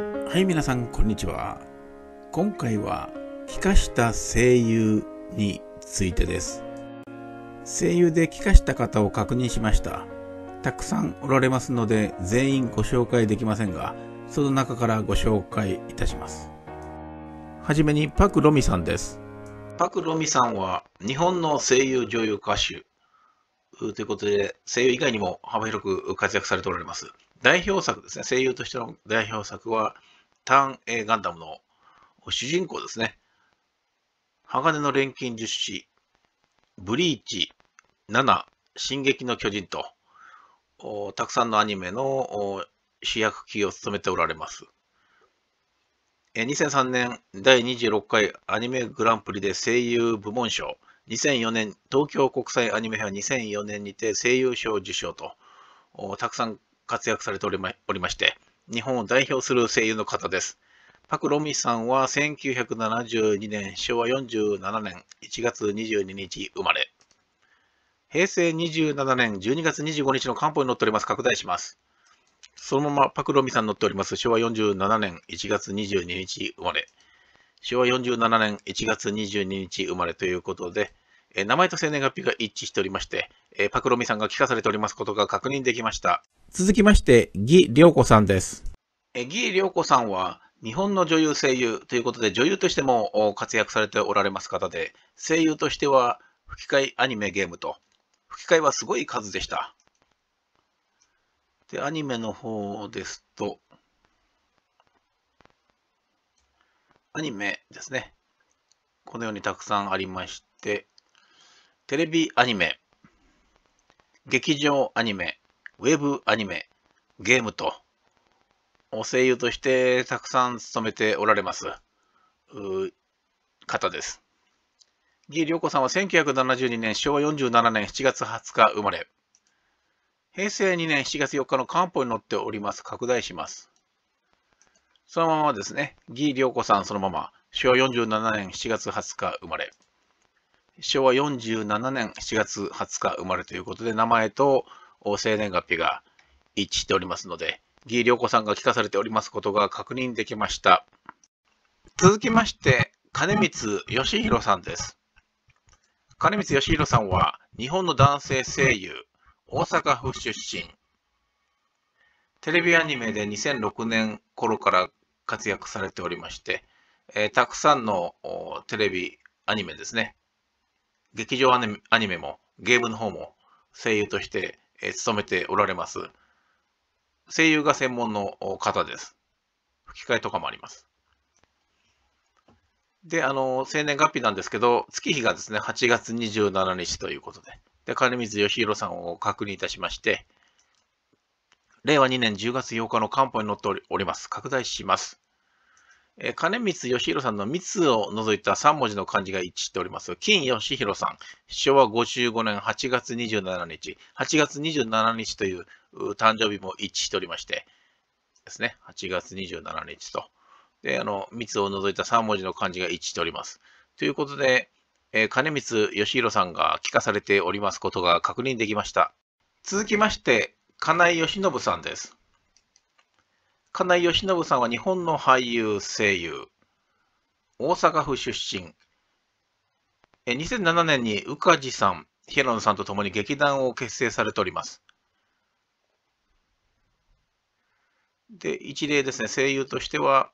はい皆さんこんにちは今回は気化した声優についてです声優で気化した方を確認しましたたくさんおられますので全員ご紹介できませんがその中からご紹介いたしますはじめにパク・ロミさんですパク・ロミさんは日本の声優女優歌手ということで声優以外にも幅広く活躍されておられます代表作ですね、声優としての代表作は、ターン A ガンダムの主人公ですね、鋼の錬金術師、ブリーチ、7、進撃の巨人と、たくさんのアニメの主役級を務めておられます。2003年第26回アニメグランプリで声優部門賞、2004年東京国際アニメ編2004年にて声優賞受賞と、たくさん活躍されておりまおりまして、日本を代表する声優の方です。パク・ロミさんは1972年昭和47年1月22日生まれ。平成27年12月25日の漢方に載っております。拡大します。そのままパク・ロミさん載っております。昭和47年1月22日生まれ。昭和47年1月22日生まれということで、え名前と生年月日が一致しておりまして、えパクロミさんが聞かされておりますことが確認できました。続きまして、義良子さんです。え義良子さんは、日本の女優声優ということで、女優としても活躍されておられます方で、声優としては吹き替えアニメゲームと、吹き替えはすごい数でした。で、アニメの方ですと、アニメですね。このようにたくさんありまして、テレビアニメ、劇場アニメ、ウェブアニメ、ゲームと、声優としてたくさん務めておられます、方です。義良子さんは1972年昭和47年7月20日生まれ、平成2年7月4日の漢方に載っております。拡大します。そのままですね、義良子さんそのまま、昭和47年7月20日生まれ。昭和47年7月20日生まれということで、名前と生年月日が一致しておりますので、義良子さんが聞かされておりますことが確認できました。続きまして、金光義弘さんです。金光義弘さんは、日本の男性声優、大阪府出身。テレビアニメで2006年頃から活躍されておりまして、えー、たくさんのテレビアニメですね、劇場アニメもゲームの方も声優として、え勤めておられます。声優が専門の方です。吹き替えとかもあります。で、あの、生年月日なんですけど、月日がですね、8月27日ということで、で、金水義弘さんを確認いたしまして、令和2年10月8日の漢方に載っております。拡大します。金光義弘さんの密を除いた3文字の漢字が一致しております。金義弘さん、昭和55年8月27日、8月27日という誕生日も一致しておりまして、ですね、8月27日と。で、あの、密を除いた3文字の漢字が一致しております。ということで、えー、金光義弘さんが聞かされておりますことが確認できました。続きまして、金井義信さんです。金井義信さんは日本の俳優、声優、大阪府出身。2007年に宇梶さん、平野さんと共に劇団を結成されております。で、一例ですね、声優としては、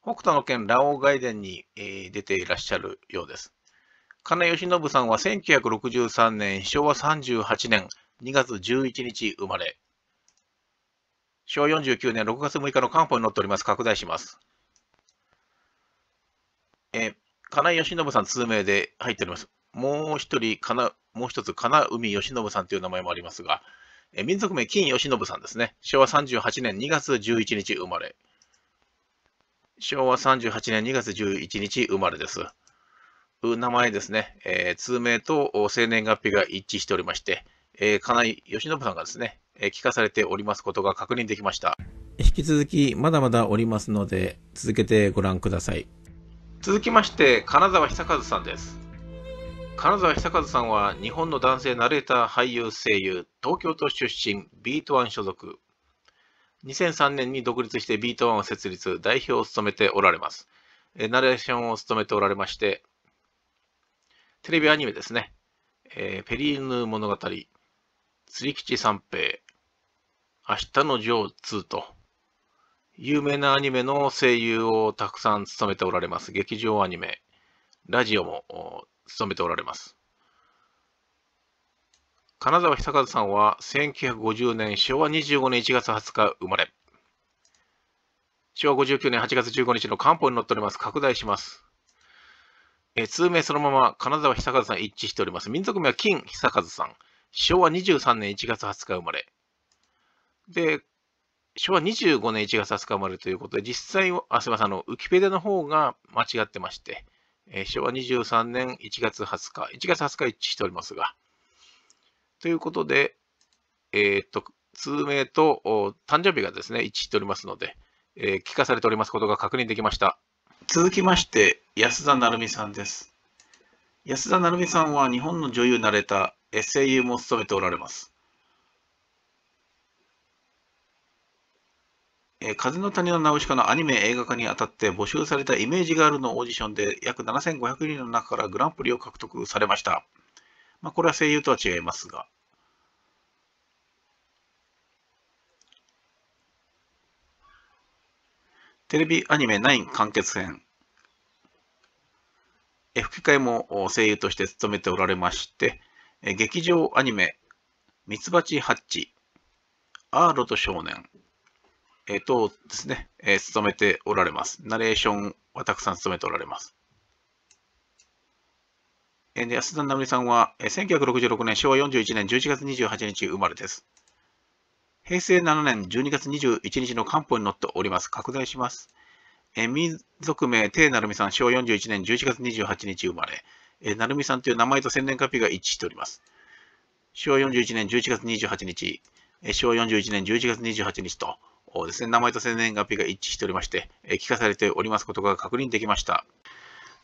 北斗の拳ラオウ外伝に出ていらっしゃるようです。金井義信さんは1963年、昭和38年2月11日生まれ。昭和49年6月6日の官報に載っております。拡大します。え金井義信さん通名で入っております。もう一人、かな、もう一つ、金海義信さんという名前もありますが、え民族名、金義信さんですね。昭和38年2月11日生まれ。昭和38年2月11日生まれです。名前ですね、えー、通名と生年月日が一致しておりまして、えー、金井義信さんがですね、え帰化されておりますことが確認できました。引き続き、まだまだおりますので、続けてご覧ください。続きまして、金沢久和さんです。金沢久和さんは、日本の男性ナレーター、俳優、声優、東京都出身、ビートワン所属。2003年に独立してビートワンを設立、代表を務めておられます。ナレーションを務めておられまして、テレビアニメですね。えー、ペリーヌ物語、釣り吉三平、明日のジョー2と、有名なアニメの声優をたくさん務めておられます。劇場アニメ、ラジオも務めておられます。金沢久和さんは1950年昭和25年1月20日生まれ。昭和59年8月15日の官報に載っております。拡大します。え通名そのまま金沢久和さん一致しております。民族名は金久和さん。昭和23年1月20日生まれ。で、昭和25年1月20日生まれということで、実際は、あ、すみません、あの、ウキペディアの方が間違ってまして、えー、昭和23年1月20日、1月20日一致しておりますが、ということで、えー、っと、通名と誕生日がですね、一致しておりますので、えー、聞かされておりますことが確認できました。続きまして、安田成美さんです。安田成美さんは日本の女優なれたエッセも務めておられます。えー、風の谷のナウシカのアニメ映画化にあたって募集されたイメージガールのオーディションで約7500人の中からグランプリを獲得されました。まあ、これは声優とは違いますが。テレビアニメ9完結編。吹き替えも声優として務めておられまして、劇場アニメ、ミツバチハッチ、アーロと少年、えとですね、え務めておられます。ナレーションはたくさん務めておられます。え安田直美さんは、え1966年昭和41年11月28日生まれです。平成7年12月21日の漢方に載っております。拡大します。え民族名、定成美さん、昭和41年11月28日生まれ。え成美さんという名前と宣伝カピが一致しております。昭和41年11月28日、え昭和41年11月28日と、ですね、名前と生年月日が一致しておりまして、えー、聞かされておりますことが確認できました。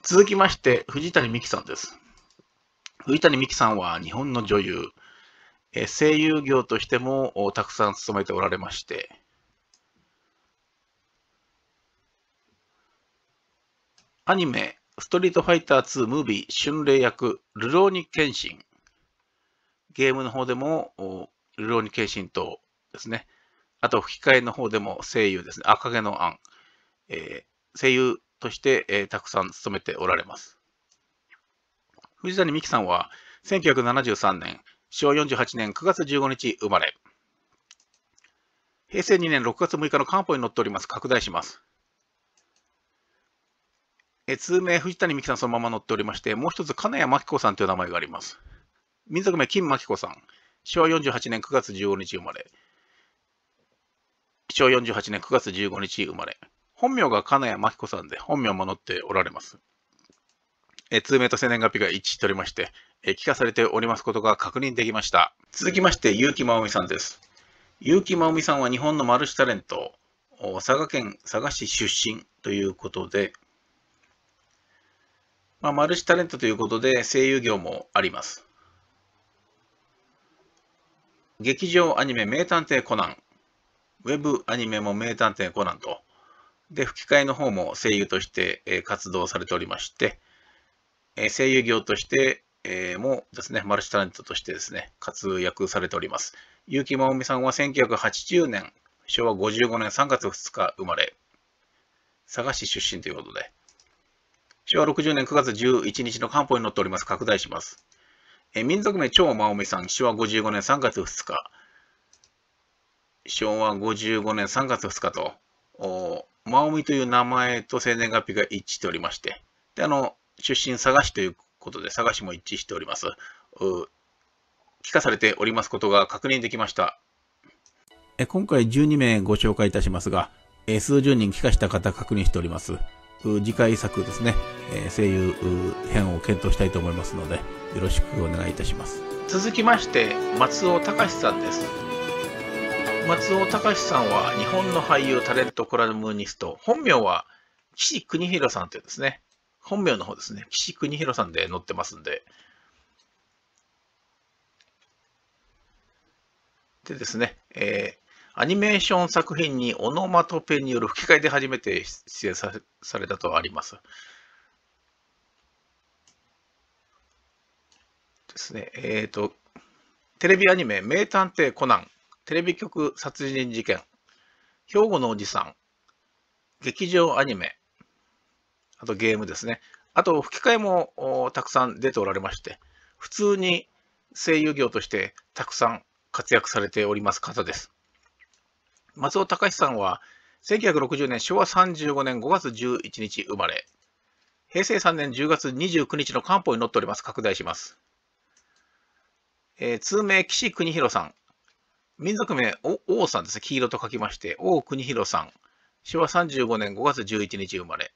続きまして、藤谷美紀さんです。藤谷美紀さんは日本の女優、えー、声優業としてもたくさん勤めておられまして、アニメ、ストリートファイター2ムービー、春麗役、ルローニケンシン。ゲームの方でも、ルローニケンシンとですね、あと吹き替えの方でも声優ですね、赤毛のアン、えー、声優として、えー、たくさん務めておられます。藤谷美紀さんは1973年、昭和48年9月15日生まれ。平成2年6月6日の官報に載っております。拡大します。え通名、藤谷美紀さんそのまま載っておりまして、もう一つ、金谷真紀子さんという名前があります。民族名、金真紀子さん。昭和48年9月15日生まれ。昭重48年9月15日生まれ。本名が金谷真紀子さんで、本名も載っておられます。え通名と生年月日が一致しておりまして、え聞かされておりますことが確認できました。続きまして、結城真央美さんです。結城真央美さんは日本のマルチタレント、佐賀県佐賀市出身ということで、まあ、マルチタレントということで声優業もあります。劇場アニメ名探偵コナン、ウェブアニメも名探偵コナンと、で、吹き替えの方も声優として活動されておりまして、声優業としてもですね、マルチタレントとしてですね、活躍されております。結城まおみさんは1980年、昭和55年3月2日生まれ、佐賀市出身ということで、昭和60年9月11日の漢方に載っております。拡大します。え民族名、超真おみさん、昭和55年3月2日、昭和55年3月2日と、マオミという名前と生年月日が一致しておりまして、で、あの、出身佐賀市ということで、佐賀市も一致しております。帰化されておりますことが確認できました。え今回12名ご紹介いたしますが、え数十人帰化した方確認しております。次回作ですね、え声優編を検討したいと思いますので、よろしくお願いいたします。続きまして、松尾隆さんです。松尾隆さんは日本の俳優、タレント、コラムニスト、本名は岸邦弘さんというですね、本名の方ですね、岸邦弘さんで載ってますんで、でですね、えー、アニメーション作品にオノマトペによる吹き替えで初めて出演さされたとあります。ですね、えっ、ー、と、テレビアニメ、名探偵コナン、テレビ局殺人事件、兵庫のおじさん、劇場アニメ、あとゲームですね。あと吹き替えもたくさん出ておられまして、普通に声優業としてたくさん活躍されております方です。松尾隆さんは1960年昭和35年5月11日生まれ、平成3年10月29日の官報に載っております。拡大します。えー、通名、岸邦弘さん。民族名、王さんですね。黄色と書きまして、王国弘さん。昭和35年5月11日生まれ。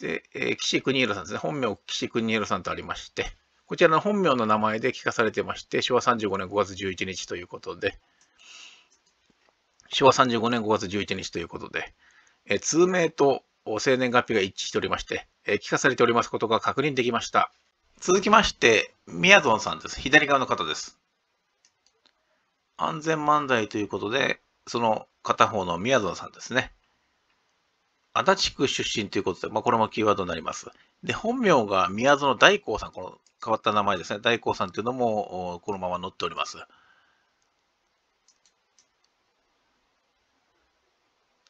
で、えー、岸国弘さんですね。本名、岸国弘さんとありまして、こちらの本名の名前で聞かされてまして、昭和35年5月11日ということで、昭和35年5月11日ということで、えー、通名と生年月日が一致しておりまして、えー、聞かされておりますことが確認できました。続きまして、みやぞんさんです。左側の方です。安全漫才ということで、その片方の宮園さんですね。足立区出身ということで、まあ、これもキーワードになります。で、本名が宮園大光さん、この変わった名前ですね。大光さんというのも、このまま載っております。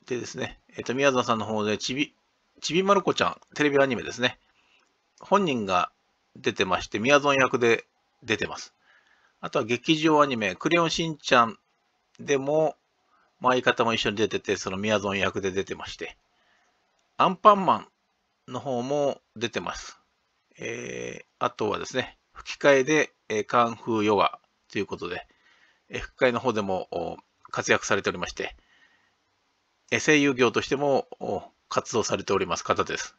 でですね、えっ、ー、と、宮園さんの方で、ちび、ちびまる子ちゃん、テレビアニメですね。本人が出てまして、宮園役で出てます。あとは劇場アニメ、クレヨンしんちゃんでも、まあ、相方も一緒に出てて、そのみやぞん役で出てまして、アンパンマンの方も出てます。えー、あとはですね、吹き替えで、えー、カンフーヨガということで、えー、吹き替えの方でも活躍されておりまして、えー、声優業としても活動されております方です。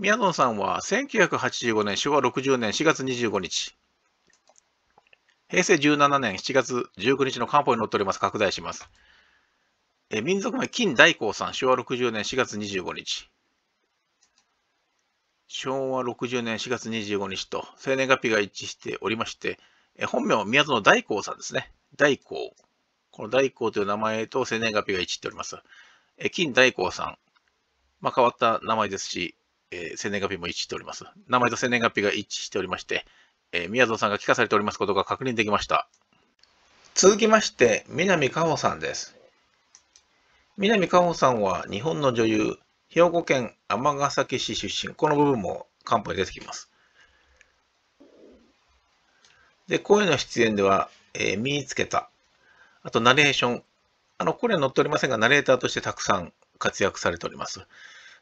ゾンさんは1985年昭和60年4月25日平成17年7月19日の官報に載っております。拡大します。え民族名、金大光さん、昭和60年4月25日。昭和60年4月25日と生年月日が一致しておりまして、え本名は宮園大光さんですね。大光。この大光という名前と生年月日が一致しております。え金大光さん。まあ、変わった名前ですし、えー、生年月日も一致しております。名前と生年月日が一致しておりまして、えー、宮蔵さんが聞かされておりますことが確認できました。続きまして、南果歩さんです。南果歩さんは日本の女優、兵庫県尼崎市出身。この部分も漢方に出てきます。で、声の出演では、えー、につけた。あと、ナレーション。あの、これは載っておりませんが、ナレーターとしてたくさん活躍されております。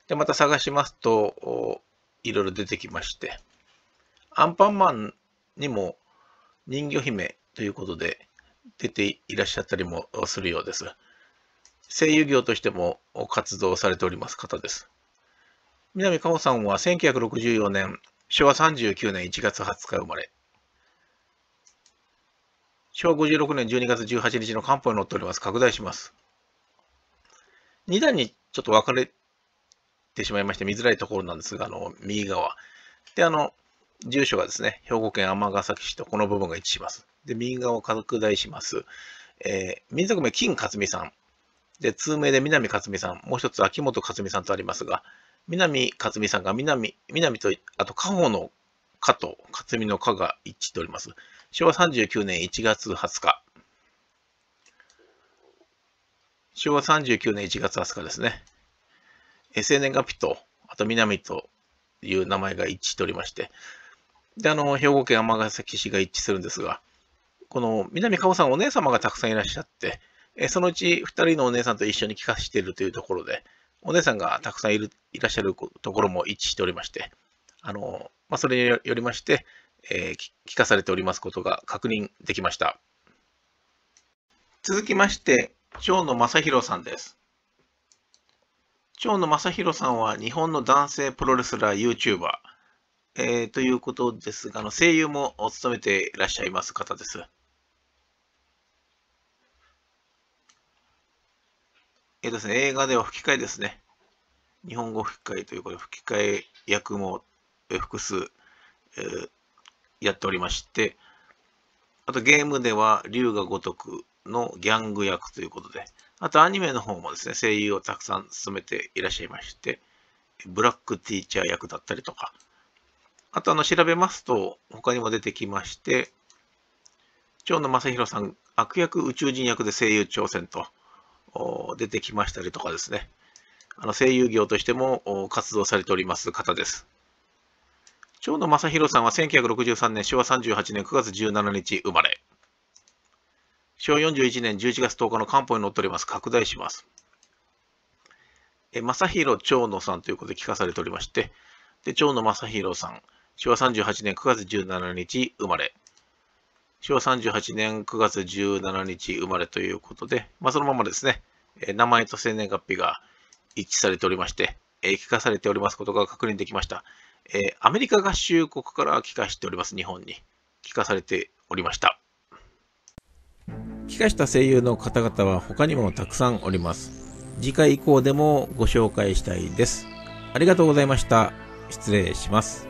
で、また探しますと、いろいろ出てきまして。アンパンマンにも人魚姫ということで出ていらっしゃったりもするようです。声優業としても活動されております方です。南加歩さんは1964年、昭和39年1月20日生まれ。昭和56年12月18日の漢方に載っております。拡大します。2段にちょっと分かれてしまいまして見づらいところなんですが、あの、右側。で、あの、住所がですね、兵庫県尼崎市とこの部分が一致します。で、右側を拡大します。えー、民族名、金克美さん。で、通名で南克美さん。もう一つ、秋元克美さんとありますが、南克美さんが南、南と、あと、加宝の家と克美の家が一致しております。昭和39年1月20日。昭和39年1月20日ですね。青年月日と、あと南という名前が一致しておりまして、で、あの、兵庫県尼崎市が一致するんですが、この南かおさんお姉様がたくさんいらっしゃって、えそのうち2人のお姉さんと一緒に聞かせているというところで、お姉さんがたくさんいるいらっしゃるところも一致しておりまして、あのまあ、それによりまして、えー、聞かされておりますことが確認できました。続きまして、蝶野正宏さんです。蝶野正宏さんは日本の男性プロレスラー YouTuber。えー、ということですが、あの声優も務めていらっしゃいます方です。えーですね、映画では吹き替えですね。日本語吹き替えということで、吹き替え役も複数、えー、やっておりまして、あとゲームでは龍が如くのギャング役ということで、あとアニメの方もですね、声優をたくさん務めていらっしゃいまして、ブラックティーチャー役だったりとか、あとあの調べますと、他にも出てきまして、蝶野正宏さん、悪役宇宙人役で声優挑戦と出てきましたりとかですね、あの声優業としても活動されております方です。蝶野正宏さんは1963年、昭和38年9月17日生まれ。昭和41年11月10日の漢方に載っております。拡大します。え正宏蝶野さんということで聞かされておりまして、で、蝶野正宏さん、昭和38年9月17日生まれ。昭和38年9月17日生まれということで、まあ、そのままですね、名前と生年月日が一致されておりまして、え帰化されておりますことが確認できました。えアメリカ合衆国から帰化しております、日本に。帰化されておりました。帰化した声優の方々は他にもたくさんおります。次回以降でもご紹介したいです。ありがとうございました。失礼します。